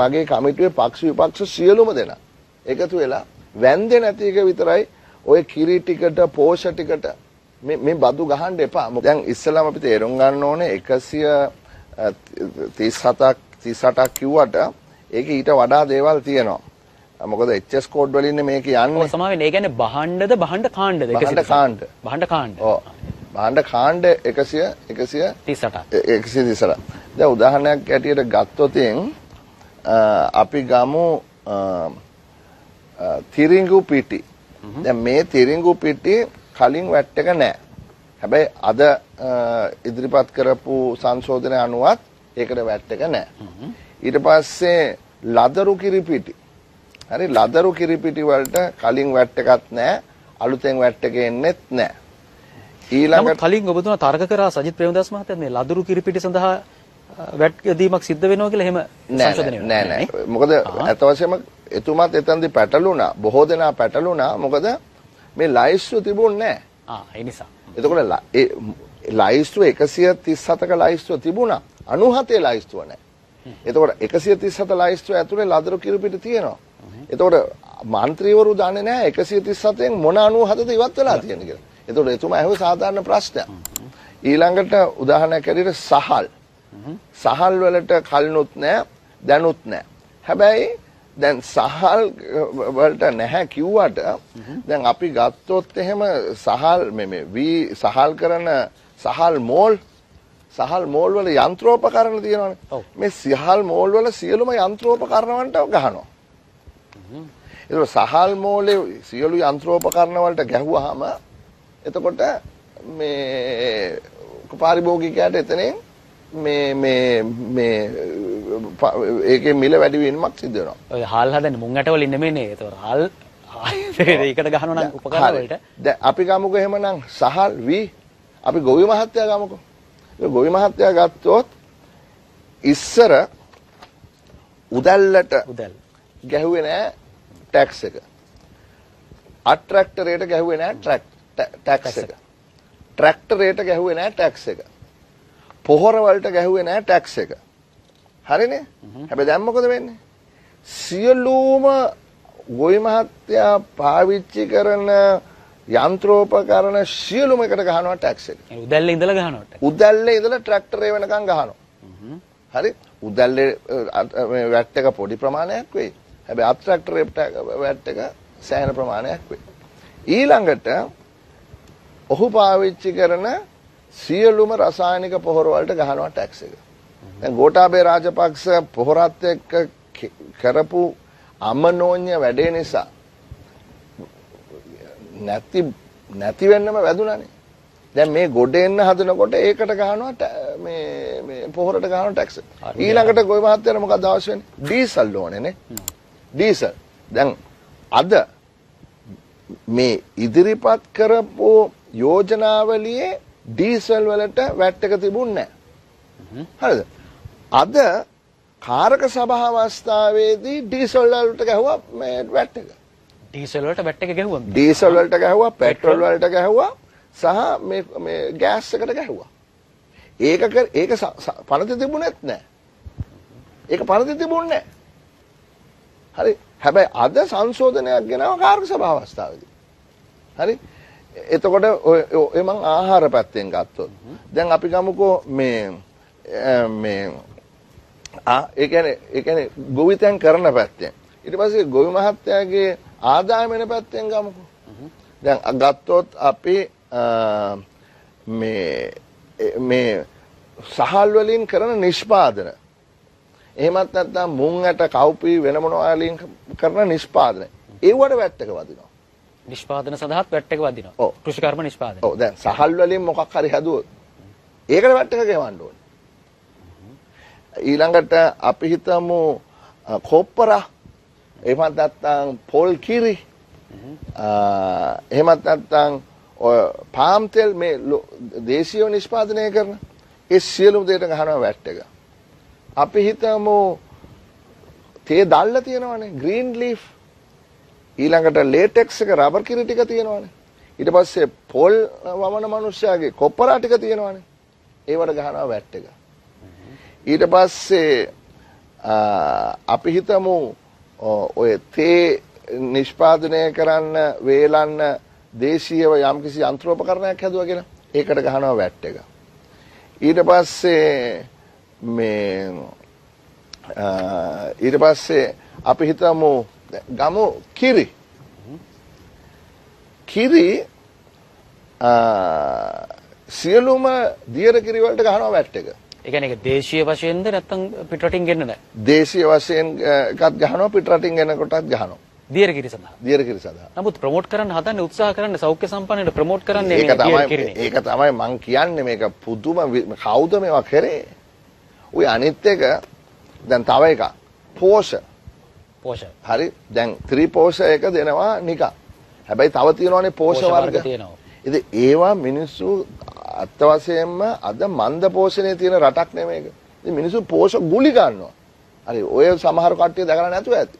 මගේ කමිටුවේ පක්ෂ විපක්ෂ සියලුම දෙනා එකතු වෙලා වැන්දේ නැති එක විතරයි ඔය කිරි ටිකට පෝෂ ටිකට මේ මේ බදු ගහන්න එපා. දැන් ඉස්සෙල්ලාම අපි තේරුම් ගන්න ඕනේ 137ක් 38ක් කිව්වට ඒක ඊට වඩා දේවල් තියෙනවා. මොකද HS කෝඩ් වලින් මේක යන්නේ. ඔව් සමාවෙන්න. ඒ කියන්නේ බහණ්ඩද බහණ්ඩ කාණ්ඩද 137. බහණ්ඩ කාණ්ඩ. බහණ්ඩ කාණ්ඩ. ඔව්. භාණ්ඩ කාණ්ඩ 100 138 138 දැන් උදාහරණයක් ඇටියට ගත්තොතින් අපි ගමු තිරිංගු පිටි. දැන් මේ තිරිංගු පිටි කලින් වැට් එක නෑ. හැබැයි අද ඉදිරිපත් කරපු සංශෝධනය අනුවත් ඒකට වැට් එක නෑ. ඊට පස්සේ ලදරු කිරිපිටි. හරි ලදරු කිරිපිටි වලට කලින් වැට් එකක් නෑ. අලුතෙන් වැට් එක එන්නෙත් නෑ. ඊළඟට කලින් ඔබතුමා තර්ක කරා සජිත් ප්‍රේමදාස මහත්තයා මේ ලදරු කිරිපිටි සඳහා වැට් යදීමක් සිද්ධ වෙනවා කියලා එහෙම සංශෝධනය නෑ නෑ මොකද අත වශයෙන්ම එතුමාත් එතනදී පැටළුණා බොහෝ දෙනා පැටළුණා මොකද මේ ලයිස්තු තිබුණේ නෑ ආ ඒ නිසා එතකොට ඒ ලයිස්තු 137ක ලයිස්තු තිබුණා 97 ලයිස්තුව නෑ එතකොට 137 ලයිස්තුව ඇතුලේ ලදරු කිරිපිට තියෙනවා එතකොට මන්ත්‍රීවරු දන්නේ නෑ 137න් මොන 97ද ඉවත් වෙලා තියෙන්නේ කියලා එතකොට එතුමා ඇහුව සාධාරණ ප්‍රශ්නයක් ඊළඟට උදාහරණයක් ඇරෙට සහල් සහල් වලට කල්නොත් නෑ දැනුත් නෑ. හැබැයි දැන් සහල් වලට නැහැ කිව්වට දැන් අපි ගත්තොත් එහෙම සහල් මේ වී සහල් කරන සහල් මෝල් සහල් මෝල් වල යන්ත්‍රෝපකරණ තියෙනවානේ. මේ සහල් මෝල් වල සියලුම යන්ත්‍රෝපකරණවලට ගහනවා. ඒක සහල් මෝලේ සියලු යන්ත්‍රෝපකරණ වලට ගැහුවාම එතකොට මේ පාරිභෝගිකයාට එතනින් මේ මේ මේ ඒකේ මිල වැඩි වීමක් සිද්ධ වෙනවා. ඔය හාල් හදන්නේ මුං ඇටවල ඉන්න මේනේ. ඒතකොට හාල් ඒකට ගහනවා නම් උපකරණ වලට. දැන් අපි ගමුකෝ එහෙමනම් සහල් වී අපි ගොවි මහත්තයා ගමුකෝ. ගොවි මහත්තයා ගත්තොත් ඉස්සර උදැල්ලට උදැල් ගැහුවේ නෑ ටැක්ස් එක. අට්‍රැක්ටරයට ගැහුවේ නෑ ටැක්ස් එක. ට්‍රැක්ටරයට ගැහුවේ නෑ ටැක්ස් එක. පොහොර වලට ගැහුවේ නැහැ ටැක්ස් එක. හරිනේ? හැබැයි දැන් මොකද වෙන්නේ? සියලුම ගොවි මහත්තයා පාවිච්චි කරන යන්ත්‍රෝපකරණ සියලුම එකට ගහනවා ටැක්ස් එක. උදැල්ලේ ඉඳලා ගහනවා. උදැල්ලේ ඉඳලා ට්‍රැක්ටරේ වෙනකන් ගහනවා. හරි? උදැල්ලේ මේ වැට් එක පොඩි ප්‍රමාණයක් වෙයි. හැබැයි අත් ට්‍රැක්ටරේ වැට් එක සෑහෙන ප්‍රමාණයක් වෙයි. ඊළඟට ඔහු පාවිච්චි කරන සියලුම රසායනික පොහොර වලට ගහනවා ටැක්ස් එක. දැන් ගෝඨාභය රාජපක්ෂ පොහොරත් එක්ක කරපු අමනෝන්‍ය වැඩේ නිසා නැති නැති වෙන්නම වැදුණානේ. දැන් මේ ගොඩ එන්න හදනකොට ඒකට ගහනවා මේ මේ පොහොරට ගහනවා ටැක්ස්. ඊළඟට ගොවි මහත්තයාට මොකක්ද අවශ්‍ය වෙන්නේ? ඩීසල් ඕනේනේ. ඩීසල්. දැන් අද මේ ඉදිරිපත් කරපු යෝජනාවලියේ ඩීසල් වලට වැට් එක තිබුණේ හරිද? අද කාරක සභාව අවස්ථාවේදී ඩීසල් වලට ගැහුවා මේ වැට් එක. ඩීසල් වලට වැට් එක ගැහුවා. ඩීසල් වලට ගැහුවා, පෙට්‍රල් වලට ගැහුවා සහ මේ මේ ගෑස් එකට ගැහුවා. ඒක ඒක පනත තිබුණෙත් නැහැ. ඒක පනත තිබුණේ හරි. හැබැයි අද සංශෝධනයක් ගෙනාව කාර්ක සභාව අවස්ථාවේදී. හරි. එතකොට ඔය මං ආහාර පැත්තෙන් ගත්තොත්. දැන් අපි ගමුකෝ මේ මේ ආ ඒ කියන්නේ ඒ කියන්නේ ගොවිතැන් කරන පැත්තෙන්. ඊට පස්සේ ගොවි මහත්තයාගේ ආදායම වෙන පැත්තෙන් ගමුකෝ. දැන් ගත්තොත් අපි මේ මේ සහල් වලින් කරන නිෂ්පාදන එහෙමත් නැත්නම් මුං ඇට කව්පි වෙන මොනවාලින් කරන නිෂ්පාදන ඒවට වැට්ටක වදිනවා නිෂ්පාදන සඳහාත් වැට් එක වදිනවා. ඔව්. කෘෂිකර්ම නිෂ්පාදන. ඔව් දැන් සහල් වලින් මොකක් හරි හැදුවොත් ඒකට වැට් එක ගෙවන්න ඕනේ. ඊළඟට අපි හිතමු කොප්පරා එහෙමත් නැත්නම් පොල් කිරි එහෙමත් නැත්නම් ඔය පාම් තෙල් මේ දේශීය නිෂ්පාදනය කරන ඒ සියලුම දේට ගහනවා වැට් එක. අපි හිතමු තේ දැල්ලා තියෙනවනේ ග්‍රීන් ලීෆ් ඊළඟට ලේටෙක්ස් එක රබර් කිරි ටික තියෙනවානේ. ඊට පස්සේ පොල් වමන මිනිස්සයාගේ කොප්පරා ටික තියෙනවානේ. ඒවට ගහනවා වැට් එක. ඊට පස්සේ අපි හිතමු ඔය තේ නිෂ්පාදනය කරන්න වේලන්න දේශීයව යම්කිසි යන්ත්‍රෝපකරණයක් හැදුවා කියලා. ඒකට ගහනවා වැට් එක. ඊට පස්සේ මේ ඊට පස්සේ අපි හිතමු ගමු කිරි. කිරි සියලුම දියර කිරි වලට ගහනවා වැට් එක. ඒ කියන්නේ ඒක දේශීය වශයෙන්ද නැත්නම් පිටරටින් ගෙන්නද? දේශීය වශයෙන් එකක් ගහනවා පිටරටින් ගෙන කොටත් ගහනවා. දියර කිරි සඳහා. දියර කිරි සඳහා. නමුත් ප්‍රොමෝට් කරන්න හදන්නේ උත්සාහ කරන්නේ සෞඛ්‍ය සම්පන්නයට ප්‍රොමෝට් කරන්නේ මේ දියර කිරිනේ. ඒක තමයි මං කියන්නේ මේක පුදුම කවුද මේවා කරේ? ওই අනිත් එක දැන් තව එකක්. පෝෂණ පෝෂ හරි දැන් ත්‍රී පෝෂ එක දෙනවා නිකා හැබැයි තව තියෙනවානේ පෝෂ වර්ග තියෙනවා ඉතින් ඒවා මිනිස්සු අත්ත වශයෙන්ම අද මන්ද පෝෂණයේ තියෙන රටක් නෙමෙයි ඒක ඉතින් මිනිස්සු පෝෂ ගුලි ගන්නවා හරි ඔය සමහර කට්ටිය දැකලා නැතුව ඇති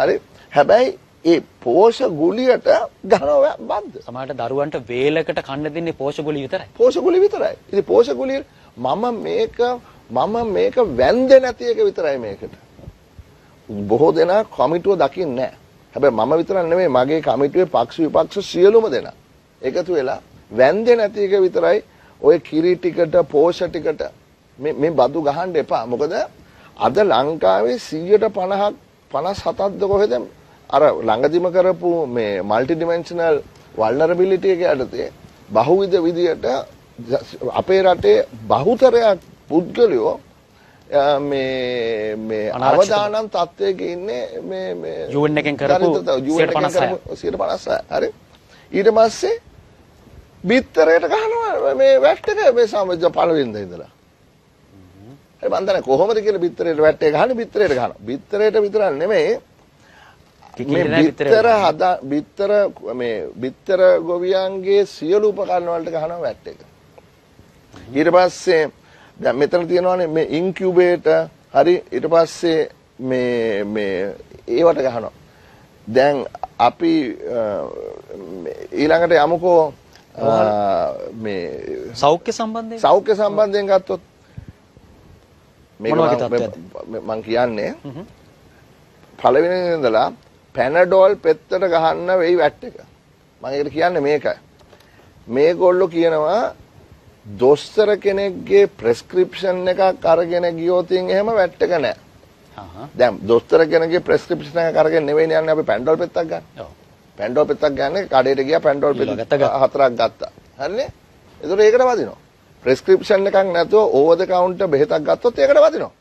හරි හැබැයි ඒ පෝෂ ගුලියට ගනව බද්ද සමහරට දරුවන්ට වේලකට කන්න දෙන්නේ පෝෂ ගුලිය විතරයි පෝෂ ගුලිය විතරයි ඉතින් පෝෂ ගුලිය මම මේක මම මේක වැන්දේ නැති එක විතරයි මේකට බොහෝ දෙනා කමිටුව දකින්නේ නැහැ. හැබැයි මම විතරක් නෙමෙයි මගේ කමිටුවේ පක්ෂ විපක්ෂ සියලුම දෙනා එකතු වෙලා වැන්දේ නැති එක විතරයි ඔය කිරි ටිකට පෝෂ ටිකට මේ මේ බදු ගහන්න එපා. මොකද අද ලංකාවේ 150ක් 57ක්ද කොහෙද අර ළඟදිම කරපු මේ মালටි ඩිමෙන්ෂනල් වල්නරබිලිටි එක යටතේ බහුවිධ විදියට අපේ රටේ බහුතරයක් පුද්ගලයෝ මේ මේ අවදානම් තත්වයක ඉන්නේ මේ මේ UN එකෙන් කරපු 156 156 හරි ඊට පස්සේ බිත්තරයට ගහනවා මේ වැට් එක මේ සමජ පළවෙනිද ඉඳලා හරි මන් දන්නේ කොහොමද කියලා බිත්තරයට වැට් එක ගහන්නේ බිත්තරයට ගහනවා බිත්තරයට විතරක් නෙමෙයි මේ බිත්තර හදා බිත්තර මේ බිත්තර ගොවියන්ගේ සියලු උපකරණ වලට ගහනවා වැට් එක ඊට පස්සේ දැන් මෙතන තියෙනවානේ මේ ඉන්කියුබේටර් හරි ඊට පස්සේ මේ මේ ඒවට ගහනවා. දැන් අපි ඊළඟට යමුකෝ මේ සෞඛ්‍ය සම්බන්ධයෙන් සෞඛ්‍ය සම්බන්ධයෙන් ගත්තොත් මම කියන්නේ පළවෙනි ඉඳලා පැනඩෝල් පෙත්තට ගහන්න වෙයි වැට් එක. මම ඒකට කියන්නේ මේකයි. මේගොල්ලෝ කියනවා දොස්තර කෙනෙක්ගේ ප්‍රෙස්ක්‍රිප්ෂන් එකක් අරගෙන ගියෝතින් එහෙම වැට්ටක නෑ. දැම් දොස්තර කෙනගේ ප්‍රස්ක්‍රපෂන එක කරගෙන නෙවෙයි යන්න අපි පැන්ඩල් පෙත්තක් ගන්න. පැන්ඩෝ පෙත්තක් ගන්න කඩේට ගියා පැන්ඩෝල් පෙත හතරක් ගත්තා. හරිනේ? ඒතර ඒකට වදිනවා. ප්‍රෙස්ක්‍රිප්ෂන් එකක් නැතුව ඕවර් ද කවුන්ටර් බෙහෙතක් ගත්තොත් ඒකට වදිනවා.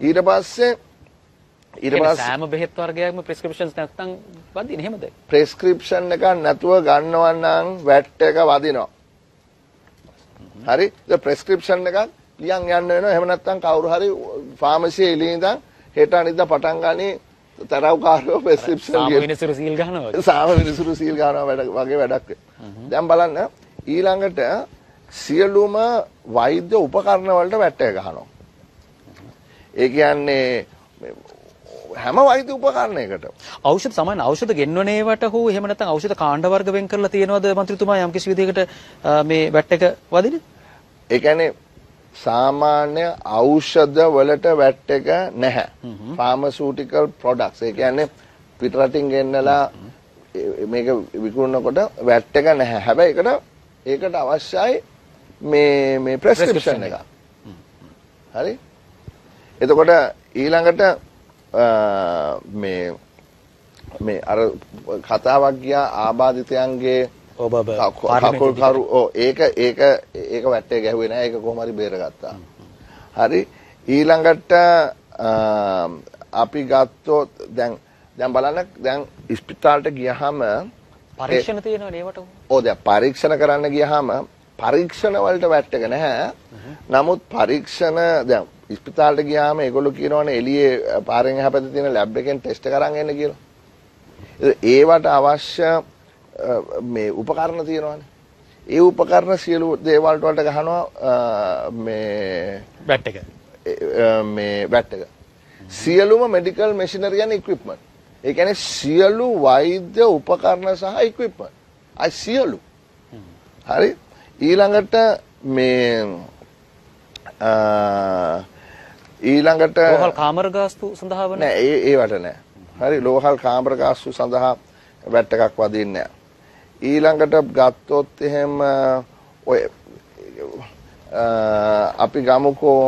ඊට පස්සේ සෑම බෙහෙත් වර්ගයක්ම ප්‍රස්ක්‍රපෂන්ස් නැත්තම් වදින එහෙමද? ප්‍රෙස්ක්‍රිප්ෂන් එකක් නැතුව ගන්නවන්නම් වැට් එක වදිනවා. හරි ප්‍රෙස්ක්‍රිප්ෂන් එකක් ලියන් යන්න වෙනවා එහෙම නැත්නම් කවුරු හරි ෆාමසියේ එළියේ ඉඳන් හෙට අනිද්දා පටන් ගන්නේ තරවකාරෝ ප්‍රෙස්ක්‍රිප්ෂන් සාමවිනිසුරු සීල් ගන්නවා සාමවිනිසුරු සීල් ගන්නවා වැඩ වගේ වැඩක් දැන් බලන්න ඊළඟට සියලුම වෛද්‍ය උපකරණ වලට වැට්ටය ගහනවා ඒ කියන්නේ හැම වෛද්‍ය උපකරණයකට ඖෂධ සමාන ඖෂධ ගෙන්වන ඒවට හෝ එහෙම නැත්නම් ඖෂධ කාණ්ඩ වර්ග වෙන් කරලා තියෙනවද മന്ത്രിතුමා යම් කිසි විදිහකට මේ වැට් එක වදින්නේ ඒ කියන්නේ සාමාන්‍ය ඖෂධ වලට වැට් එක නැහැ ෆාමසූටිකල් ප්‍රොඩක්ට්ස් ඒ කියන්නේ පිටරටින් ගෙන්නලා මේක විකුණනකොට වැට් එක නැහැ හැබැයි ඒකට ඒකට අවශ්‍යයි මේ මේ ප්‍රෙස්ක්‍රිප්ෂන් එක හරි එතකොට ඊළඟට මේ මේ අර කතාවක් ගියා ආබාධිතයන්ගේ ඔබ කකුල් කරු ඕ ඒක ඒක ඒක වැටේ ගැහුවේ නෑ ඒක කොහොම හරි බේරගත්තා. හරි ඊළඟට අපි ගත්තොත් දැන් දැන් බලන්න දැන් ස්පිතාලට ගියහම පරීක්ෂණ තියෙනවා නේවට. ඔව් දැන් පරීක්ෂණ කරන්න ගියහම පරීක්ෂණ වලට වැටෙක නැහැ. නමුත් පරීක්ෂණ දැන් ඉස්පිතාලට ගියාම ඒගොල්ලෝ කියනවනේ එළියේ පාරෙන් එහා පැත්තේ තියෙන ලැබ් එකෙන් ටෙස්ට් කරන් එන්න කියලා. ඒවට අවශ්‍ය මේ උපකරණ තියෙනවානේ. ඒ උපකරණ සියලු දේවල් වලට ගහනවා මේ බැට් එක. මේ බැට් එක. සියලුම මෙඩිකල් මැෂිනරි යන ඉක්විප්මන්ට්. ඒ කියන්නේ සියලු වෛද්‍ය උපකරණ සහ ඉක්විප්මන්ට්. අයි සියලු. හරි. ඊළඟට මේ අ ඊළඟට ලෝහල් කාමර ගාස්තු සඳහා වන නෑ ඒ ඒවට නෑ. හරි ලෝහල් කාමර ගාස්තු සඳහා වැට් එකක් වදින්නේ නෑ. ඊළඟට ගත්තොත් එහෙම ඔය අපි ගමුකෝ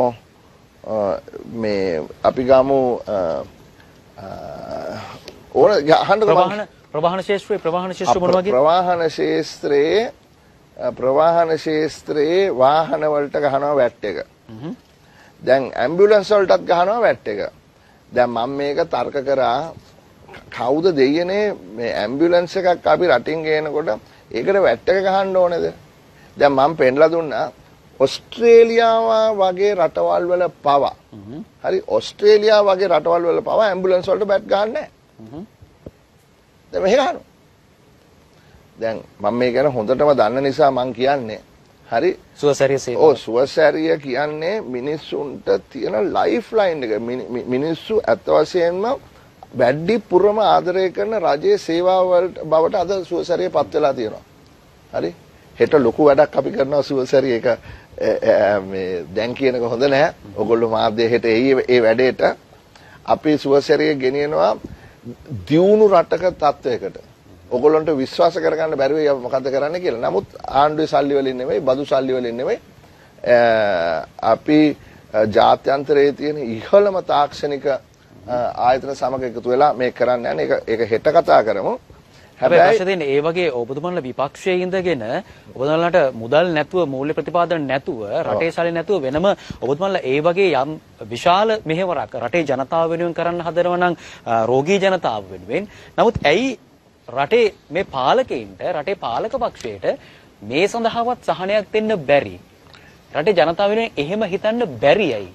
මේ අපි ගමු ඕන ගහන්න ප්‍රවාහන ප්‍රවාහන ශාස්ත්‍රයේ ප්‍රවාහන ශාස්ත්‍ර මොනවා වගේ ප්‍රවාහන ශාස්ත්‍රයේ ප්‍රවාහන ශාස්ත්‍රයේ වාහන වලට ගහනවා වැට් එක. දැන් ඇම්බියුලන්ස් වලටත් ගහනවා වැට් එක. දැන් මම මේක තර්ක කරා කවුද දෙයනේ මේ ඇම්බියුලන්ස් එකක් අපි රටින් ගේනකොට ඒකට වැට් එක ගහන්න ඕනේද? දැන් මම පෙන්ලා දුන්නා ඔස්ට්‍රේලියාව වගේ රටවල් වල පවා හරි ඔස්ට්‍රේලියාව වගේ රටවල් වල පවා ඇම්බියුලන්ස් වලට බැට් ගහන්නේ නැහැ. දැන් මෙහෙ ගහනවා. දැන් මම මේ ගැන හොඳටම දන්න නිසා මම කියන්නේ හරි සුවසැරිය ඕ සුවසැරිය කියන්නේ මිනිස්සුන්ට තියෙන ලයිෆ් ලයින් එක මිනිස්සු ඇත්ත වශයෙන්ම වැඩි පුරම ආදරය කරන රජයේ සේවාවල් බවට අද සුවසැරිය පත් වෙලා තියෙනවා හරි හෙට ලොකු වැඩක් අපි කරනවා සුවසැරිය එක දැන් කියනක හොඳ නැහැ ඔගොල්ලෝ මාධ්‍ය හෙට එයි ඒ වැඩේට අපි සුවසැරිය ගෙනියනවා දියුණු රටක තත්වයකට ඔගොල්ලන්ට විශ්වාස කරගන්න බැරුව මොකද කරන්න කියලා. නමුත් ආණ්ඩුවේ සල්ලි වලින් නෙමෙයි, බදු සල්ලි වලින් නෙමෙයි අපි ජාත්‍යන්තරයේ තියෙන ඉහළම තාක්ෂණික ආයතන සමග එකතු වෙලා මේ කරන්න යන එක ඒක හෙට කතා කරමු. හැබැයි ප්‍රශ්නේ තියෙන්නේ ඒ වගේ ඔබතුමන්ලා විපක්ෂයේ ඉඳගෙන ඔබතුමන්ලාට මුදල් නැතුව මූල්‍ය ප්‍රතිපාදන නැතුව රටේ සල්ලි නැතුව වෙනම ඔබතුමන්ලා ඒ වගේ යම් විශාල මෙහෙවරක් රටේ ජනතාව වෙනුවෙන් කරන්න හදනවා නම් රෝගී ජනතාව වෙනුවෙන් නමුත් ඇයි රටේ මේ පාලකයින්ට රටේ පාලක පක්ෂයට මේ සඳහාවත් සහනයක් දෙන්න බැරි. රටේ ජනතාව වෙනුවෙන් එහෙම හිතන්න බැරියයි.